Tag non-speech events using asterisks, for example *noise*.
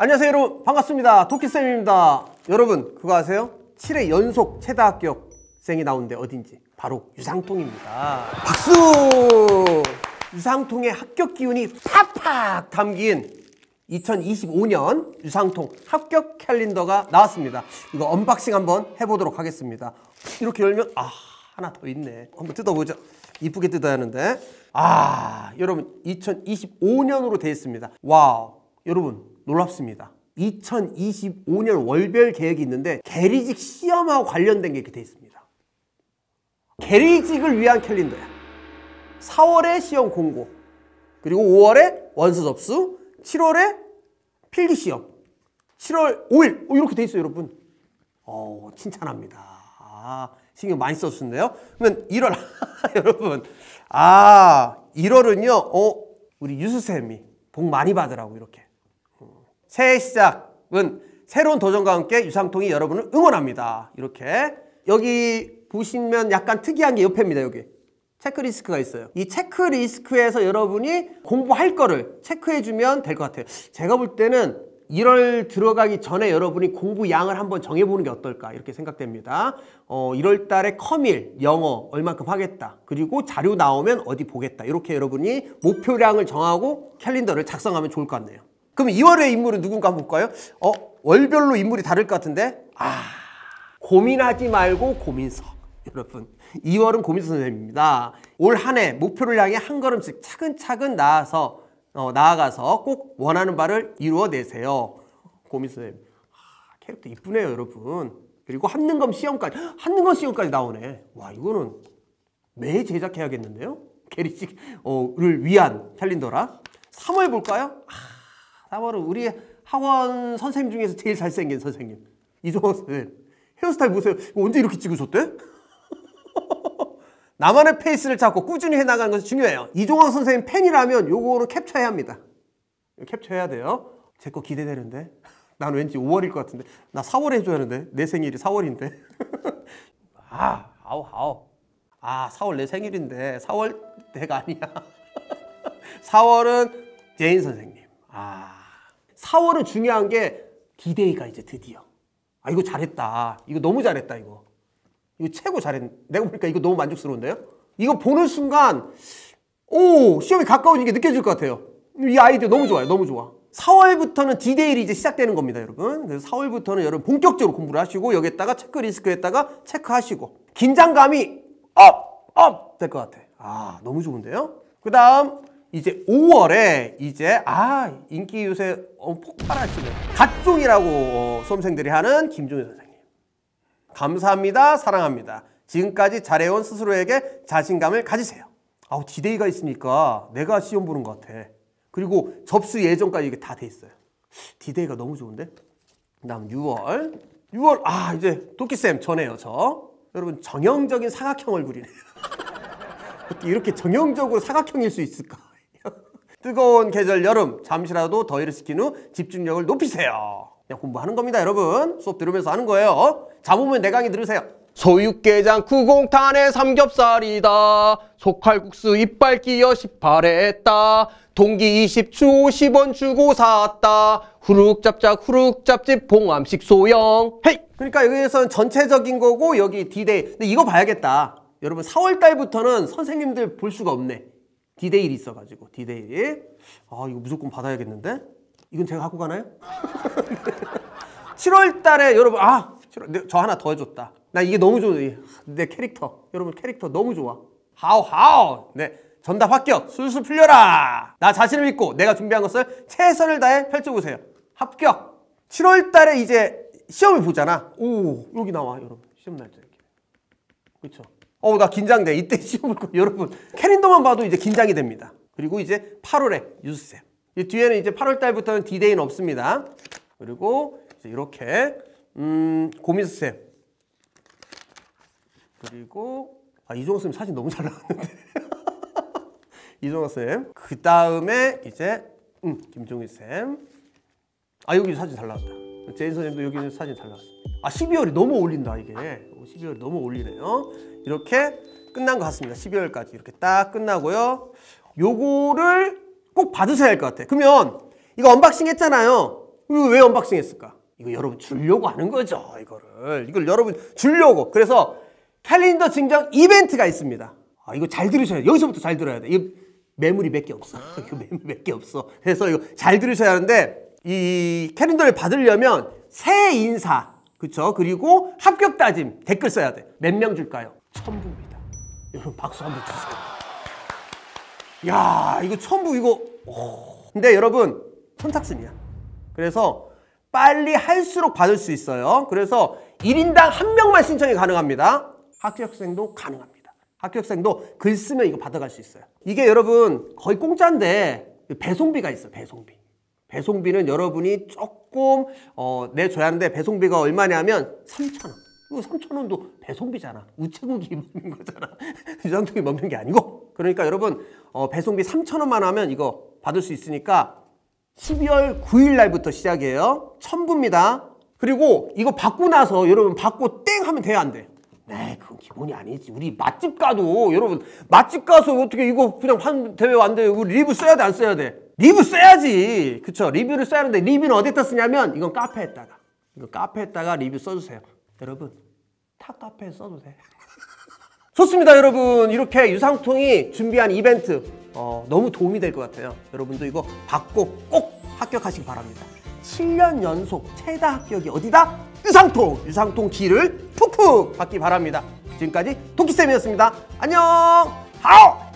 안녕하세요 여러분 반갑습니다 도끼쌤입니다 여러분 그거 아세요? 7회 연속 최다 합격생이 나온데 어딘지 바로 유상통입니다 박수! 유상통의 합격 기운이 팍팍 담긴 2025년 유상통 합격 캘린더가 나왔습니다 이거 언박싱 한번 해보도록 하겠습니다 이렇게 열면 아 하나 더 있네 한번 뜯어보죠 이쁘게 뜯어야 하는데 아 여러분 2025년으로 되어 있습니다 와 여러분 놀랍습니다. 2025년 월별 계획이 있는데 게리직 시험하고 관련된 게 이렇게 돼 있습니다. 게리직을 위한 캘린더야. 4월에 시험 공고, 그리고 5월에 원서 접수, 7월에 필기 시험, 7월 5일 어, 이렇게 돼 있어요, 여러분. 어, 칭찬합니다. 아, 신경 많이 써주셨요 그러면 1월 *laughs* 여러분, 아 1월은요, 어 우리 유수쌤이 복 많이 받으라고 이렇게 새해 시작은 새로운 도전과 함께 유상통이 여러분을 응원합니다. 이렇게 여기 보시면 약간 특이한 게 옆에입니다. 여기 체크리스크가 있어요. 이 체크리스크에서 여러분이 공부할 거를 체크해주면 될 것 같아요. 제가 볼 때는 1월 들어가기 전에 여러분이 공부 양을 한번 정해보는 게 어떨까 이렇게 생각됩니다. 어, 1월 달에 커밀, 영어 얼만큼 하겠다. 그리고 자료 나오면 어디 보겠다. 이렇게 여러분이 목표량을 정하고 캘린더를 작성하면 좋을 것 같네요. 그럼 2월의 인물은 누군가 볼까요? 어? 월별로 인물이 다를 것 같은데? 아, 고민하지 말고 고민석. *laughs* 여러분, 2월은 고민석 선생님입니다. 올 한 해 목표를 향해 한 걸음씩 차근차근 나아서, 어, 나아가서 꼭 원하는 바를 이루어내세요. 고민석 선생님. 아, 캐릭터 이쁘네요, 여러분. 그리고 한능검 시험까지 한능검 시험까지 나오네 와 이거는 매 제작해야겠는데요 *laughs* 게리식를 어, 위한 캘린더라 3월 볼까요? 아. 바로 우리 학원 선생님 중에서 제일 잘생긴 선생님 이종원 선생님 헤어스타일 보세요 언제 이렇게 찍으셨대? *laughs* 나만의 페이스를 잡고 꾸준히 해나가는 것이 중요해요 이종원 선생님 팬이라면 요거를 캡처해야 합니다 캡처해야 돼요 제 거 기대되는데 난 왠지 5월일 것 같은데 나 4월에 해줘야 하는데 내 생일이 4월인데 *laughs* 아 아우 아우 아 4월 내 생일인데 4월 내가 아니야 4월은 *laughs* 제인 선생님 4월은 중요한 게 디데이가 이제 드디어. 아 이거 잘했다. 이거 너무 잘했다 이거. 이거 최고 잘했. 내가 보니까 이거 너무 만족스러운데요? 이거 보는 순간 오 시험이 가까운 게 느껴질 것 같아요. 이 아이디어 너무 좋아요. 너무 좋아. 4월부터는 디데이를 이제 시작되는 겁니다, 여러분. 그래서 4월부터는 여러분 본격적으로 공부를 하시고 여기에다가 체크 리스크에다가 체크하시고 긴장감이 업! 업! 될 것 같아. 아, 너무 좋은데요? 그 다음 이제 5월에 이제 아 인기 요새 어, 폭발하시는 각종이라고 어, 수험생들이 하는 김종희 선생님 감사합니다 사랑합니다 지금까지 잘해온 스스로에게 자신감을 가지세요 아우 디데이가 있으니까 내가 시험 보는 것 같아 그리고 접수 예정까지 이게 다 돼 있어요 디데이가 너무 좋은데 다음 6월 6월 아 이제 도끼쌤 전해요 저 여러분 정형적인 사각형을 그리네요 *laughs* 이렇게 정형적으로 사각형일 수 있을까 뜨거운 계절 여름 잠시라도 더위를 식힌 후 집중력을 높이세요. 그냥 공부하는 겁니다 여러분. 수업 들으면서 하는 거예요. 잡으면 내 강의 들으세요. 소육게장 구공탄에 삼겹살이다. 속칼국수 이빨 끼어 18에 했다. 동기 20 주고 0원 주고 샀다. 후룩짭짭 후룩짭집 봉암식 소형. 헤이! 그러니까 여기에서는 전체적인 거고 여기 디데이. 근데 이거 봐야겠다. 여러분 4월 달부터는 선생님들 볼 수가 없네. 디데일이 있어가지고 디데일 아 이거 무조건 받아야겠는데 이건 제가 갖고 가나요? 7월 *laughs* 달에 여러분 아! 7월, 저 하나 더 해줬다 나 이게 너무 좋아 내 캐릭터 여러분 캐릭터 너무 좋아 하오 하오 네 전답 합격 술술 풀려라 나 자신을 믿고 내가 준비한 것을 최선을 다해 펼쳐보세요 합격 7월 달에 이제 시험을 보잖아 오 여기 나와 여러분 시험 날짜 이렇게 그렇죠 어, 나 긴장돼. 이때 *laughs* 시험을 거 여러분 캐린더만 봐도 이제 긴장이 됩니다. 그리고 이제 8월에 유스쌤이 뒤에는 이제 8월 달부터는 디데이는 없습니다. 그리고 이렇게 제이 음, 고민수쌤 그리고 아, 이종호 쌤 사진 너무 잘 나왔는데. *laughs* 이종호 쌤. 그 다음에 이제 음, 김종희 쌤. 아 여기 사진 잘 나왔다. 제인 선생님도 여기는 사진 잘 나왔습니다. 아 12월이 너무 올린다 이게 12월이 너무 올리네요. 이렇게 끝난 것 같습니다. 12월까지 이렇게 딱 끝나고요. 요거를 꼭 받으셔야 할 것 같아요. 그러면 이거 언박싱 했잖아요. 이거 왜 언박싱 했을까? 이거 여러분 주려고 하는 거죠. 이거를. 이걸 여러분 주려고. 그래서 캘린더 증정 이벤트가 있습니다. 아, 이거 잘 들으셔야 돼. 여기서부터 잘 들어야 돼. 이 매물이 몇 개 없어. *laughs* 이거 매물 몇개 없어. 그래서 이거 잘 들으셔야 하는데 이캐린더를 받으려면 새 인사, 그렇죠 그리고 합격 따짐, 댓글 써야 돼. 몇 명 줄까요? 천부입니다. 여러분 박수 한번 주세요. 야 이거 천부 이거 오. 근데 여러분 선착순이야. 그래서 빨리 할수록 받을 수 있어요. 그래서 일인당한 명만 신청이 가능합니다. 합격생도 가능합니다. 합격생도 글 쓰면 이거 받아갈 수 있어요. 이게 여러분 거의 공짜인데 배송비가 있어요. 배송비. 배송비는 여러분이 조금 어, 내줘야 하는데 배송비가 얼마냐면 3,000원. 이거 3,000원도 배송비잖아. 우체국이 *laughs* 먹는 거잖아. 유장통이 먹는 게 아니고. 그러니까 여러분 어, 배송비 3,000원만 하면 이거 받을 수 있으니까 12월 9일 날부터 시작이에요. 첨부입니다 그리고 이거 받고 나서 여러분 받고 땡 하면 돼요 안 돼요? 네, 그건 기본이 아니지. 우리 맛집 가도 여러분 맛집 가서 어떻게 이거 그냥 환, 대회 완대회 우리 리뷰 써야 돼 안 써야 돼? 리뷰 써야지. 그쵸? 리뷰를 써야 하는데 리뷰는 어디다 쓰냐면 이건 카페에다가 이거 카페에다가 리뷰 써주세요. 여러분 타 카페에 써도 돼. *laughs* 좋습니다 여러분 이렇게 유상통이 준비한 이벤트 어, 너무 도움이 될 것 같아요 여러분도 이거 받고 꼭 합격하시기 바랍니다 7년 연속 최다 합격이 어디다? 유상통! 유상통 기를 푹푹 받기 바랍니다. 지금까지 도끼쌤이었습니다. 안녕! 하오!